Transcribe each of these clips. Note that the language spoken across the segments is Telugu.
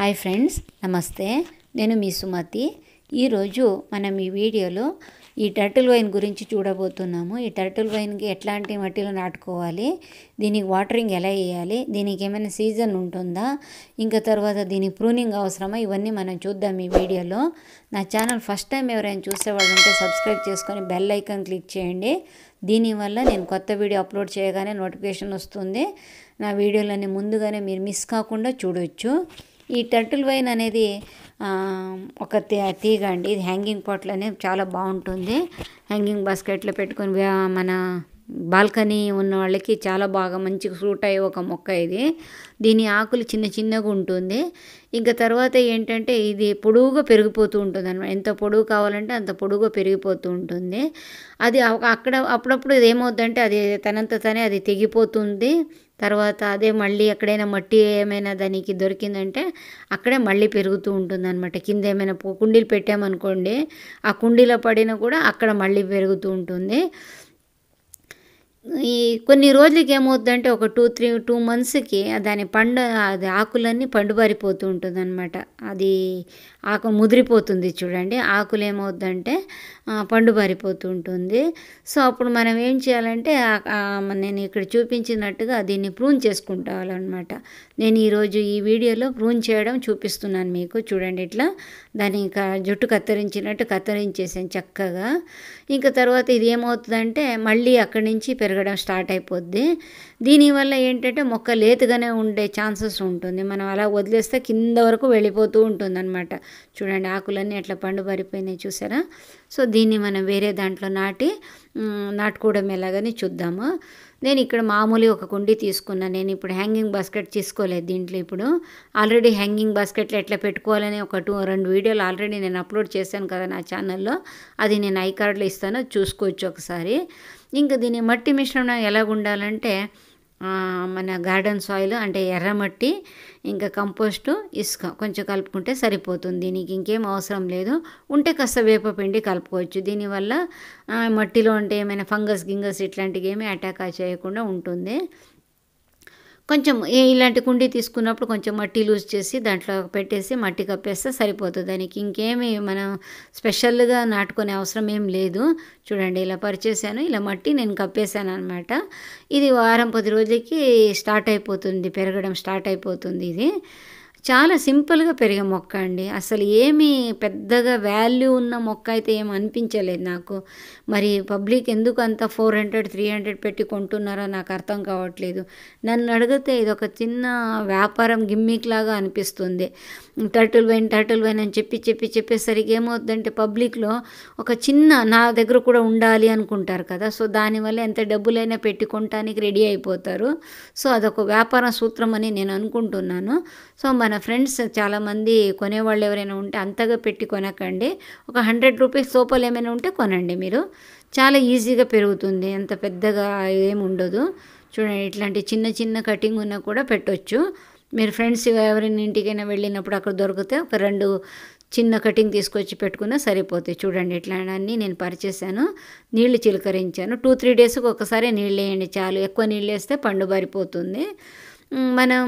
హాయ్ ఫ్రెండ్స్ నమస్తే నేను మీ సుమతి ఈరోజు మనం ఈ వీడియోలో ఈ టర్టిల్ వైన్ గురించి చూడబోతున్నాము ఈ టర్టిల్ వైన్కి ఎట్లాంటి మట్టిలో నాటుకోవాలి దీనికి వాటరింగ్ ఎలా వేయాలి దీనికి ఏమైనా సీజన్ ఉంటుందా ఇంకా తర్వాత దీనికి ప్రూనింగ్ అవసరమా ఇవన్నీ మనం చూద్దాం ఈ వీడియోలో నా ఛానల్ ఫస్ట్ టైం ఎవరైనా చూసేవాళ్ళు ఉంటే సబ్స్క్రైబ్ చేసుకొని బెల్ ఐకాన్ క్లిక్ చేయండి దీనివల్ల నేను కొత్త వీడియో అప్లోడ్ చేయగానే నోటిఫికేషన్ వస్తుంది నా వీడియోలన్నీ ముందుగానే మీరు మిస్ కాకుండా చూడొచ్చు ఈ టర్టిల్ వైన్ అనేది ఒక తీగ అండి ఇది హ్యాంగింగ్ పాట్లు అనేది చాలా బాగుంటుంది హ్యాంగింగ్ బాస్కెట్లో పెట్టుకొని మన బాల్కనీ ఉన్న వాళ్ళకి చాలా బాగా మంచి సూట్ అయ్యే ఒక మొక్క ఇది దీని ఆకులు చిన్న చిన్నగా ఉంటుంది ఇంకా తర్వాత ఏంటంటే ఇది పొడువుగా పెరిగిపోతూ ఉంటుంది అనమాట ఎంత పొడువు కావాలంటే అంత పొడువుగా పెరిగిపోతూ ఉంటుంది అది అక్కడ అప్పుడప్పుడు ఏమవుతుందంటే అది తనంత తనే అది తెగిపోతుంది తర్వాత అదే మళ్ళీ ఎక్కడైనా మట్టి ఏమైనా దానికి దొరికిందంటే అక్కడే మళ్ళీ పెరుగుతూ ఉంటుందన్నమాట కింద ఏమైనా కుండీలు పెట్టామనుకోండి ఆ కుండీలో పడినా కూడా అక్కడ మళ్ళీ పెరుగుతూ ఉంటుంది ఈ కొన్ని రోజులకి ఏమవుతుందంటే ఒక టూ త్రీ టూ మంత్స్కి దాని పండు అది ఆకులన్నీ పండుబారిపోతూ ఉంటుంది అనమాట అది ఆకు ముదిరిపోతుంది చూడండి ఆకులు ఏమవుతుందంటే పండుబారిపోతూ ఉంటుంది సో అప్పుడు మనం ఏం చేయాలంటే నేను ఇక్కడ చూపించినట్టుగా దీన్ని ప్రూన్ చేసుకుంటావాలన్నమాట నేను ఈరోజు ఈ వీడియోలో ప్రూన్ చేయడం చూపిస్తున్నాను మీకు చూడండి ఇట్లా దాని ఇంకా జుట్టు కత్తిరించినట్టు కత్తిరించేసాను చక్కగా ఇంకా తర్వాత ఇది ఏమవుతుందంటే మళ్ళీ అక్కడి నుంచి పెరగ పెరగడం స్టార్ట్ అయిపోద్ది దీనివల్ల ఏంటంటే మొక్క లేతుగానే ఉండే ఛాన్సెస్ ఉంటుంది మనం అలా వదిలేస్తే కింద వరకు వెళ్ళిపోతూ ఉంటుంది అనమాట చూడండి ఆకులన్నీ అట్లా పండు పరిపోయినాయి చూసారా సో దీన్ని మనం వేరే దాంట్లో నాటి నాటుకోవడం ఎలాగని చూద్దాము నేను ఇక్కడ మామూలు ఒక కుండి తీసుకున్నాను నేను ఇప్పుడు హ్యాంగింగ్ బాస్కెట్ తీసుకోలేదు దీంట్లో ఇప్పుడు ఆల్రెడీ హ్యాంగింగ్ బాస్కెట్లు ఎట్లా పెట్టుకోవాలని ఒక టూ రెండు వీడియోలు ఆల్రెడీ నేను అప్లోడ్ చేశాను కదా నా ఛానల్లో అది నేను ఐ కార్డులో ఇస్తాను చూసుకోవచ్చు ఒకసారి ఇంకా దీని మట్టి మిశ్రమం ఎలా ఉండాలంటే మన గార్డెన్ సాయిల్ అంటే ఎర్రమట్టి ఇంకా కంపోస్టు ఇసుక కొంచెం కలుపుకుంటే సరిపోతుంది దీనికి ఇంకేం అవసరం లేదు ఉంటే కాస్త వేపపిండి కలుపుకోవచ్చు దీనివల్ల మట్టిలో ఉంటే ఏమైనా ఫంగస్ గింగస్ ఇట్లాంటివి ఏమీ అటాక్ చేయకుండా ఉంటుంది కొంచెం ఇలాంటి కుండీ తీసుకున్నప్పుడు కొంచెం మట్టి లూజ్ చేసి దాంట్లో పెట్టేసి మట్టి కప్పేస్తే సరిపోతుంది దానికి ఇంకేమి మనం స్పెషల్గా నాటుకునే అవసరం ఏం లేదు చూడండి ఇలా పరిచేసాను ఇలా మట్టి నేను కప్పేశాను అనమాట ఇది వారం పది రోజులకి స్టార్ట్ అయిపోతుంది పెరగడం స్టార్ట్ అయిపోతుంది ఇది చాలా సింపుల్గా పెరిగే మొక్క అండి అసలు ఏమీ పెద్దగా వాల్యూ ఉన్న మొక్క అయితే ఏం అనిపించలేదు నాకు మరి పబ్లిక్ ఎందుకు అంత ఫోర్ హండ్రెడ్ త్రీ హండ్రెడ్ పెట్టి కొంటున్నారో నాకు అర్థం కావట్లేదు నన్ను అడిగితే ఇది ఒక చిన్న వ్యాపారం గిమ్మిక్ లాగా అనిపిస్తుంది టర్టుల్ వైన్ టర్టుల్ వైన్ అని చెప్పి చెప్పి చెప్పేసరికి ఏమవుతుందంటే పబ్లిక్లో ఒక చిన్న నా దగ్గర కూడా ఉండాలి అనుకుంటారు కదా సో దానివల్ల ఎంత డబ్బులైనా పెట్టి కొనటానికి రెడీ అయిపోతారు సో అదొక వ్యాపార సూత్రం అని నేను అనుకుంటున్నాను సో మరి మన ఫ్రెండ్స్ చాలామంది కొనేవాళ్ళు ఎవరైనా ఉంటే అంతగా పెట్టి కొనకండి ఒక హండ్రెడ్ రూపీస్ సోపాలు ఏమైనా ఉంటే కొనండి మీరు చాలా ఈజీగా పెరుగుతుంది అంత పెద్దగా ఏమి ఉండదు చూడండి ఇట్లాంటి చిన్న చిన్న కటింగ్ ఉన్నా కూడా పెట్టవచ్చు మీరు ఫ్రెండ్స్ ఎవరైనా ఇంటికైనా వెళ్ళినప్పుడు అక్కడ దొరికితే ఒక రెండు చిన్న కటింగ్ తీసుకొచ్చి పెట్టుకున్నా సరిపోతాయి చూడండి ఇట్లాంటివన్నీ నేను పరిచేశాను నీళ్లు చిలకరించాను టూ త్రీ డేస్కి ఒకసారి నీళ్ళు వేయండి చాలు ఎక్కువ నీళ్ళు వేస్తే పండు పారిపోతుంది మనం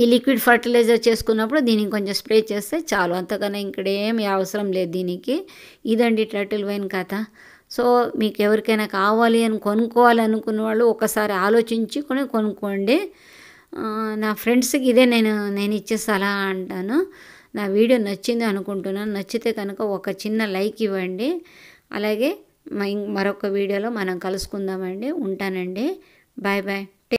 ఈ లిక్విడ్ ఫర్టిలైజర్ చేసుకున్నప్పుడు దీనికి కొంచెం స్ప్రే చేస్తే చాలు అంతకన్నా ఇక్కడ ఏమి అవసరం లేదు దీనికి ఇదండి టర్టిల్ వైన్ కథ సో మీకు ఎవరికైనా కావాలి అని కొనుక్కోవాలి అనుకున్న వాళ్ళు ఒకసారి ఆలోచించి కొని కొనుక్కోండి నా ఫ్రెండ్స్కి ఇదే నేను నేను ఇచ్చే సలహా అంటాను నా వీడియో నచ్చింది అనుకుంటున్నాను నచ్చితే కనుక ఒక చిన్న లైక్ ఇవ్వండి అలాగే మరొక వీడియోలో మనం కలుసుకుందామండి ఉంటానండి బాయ్ బాయ్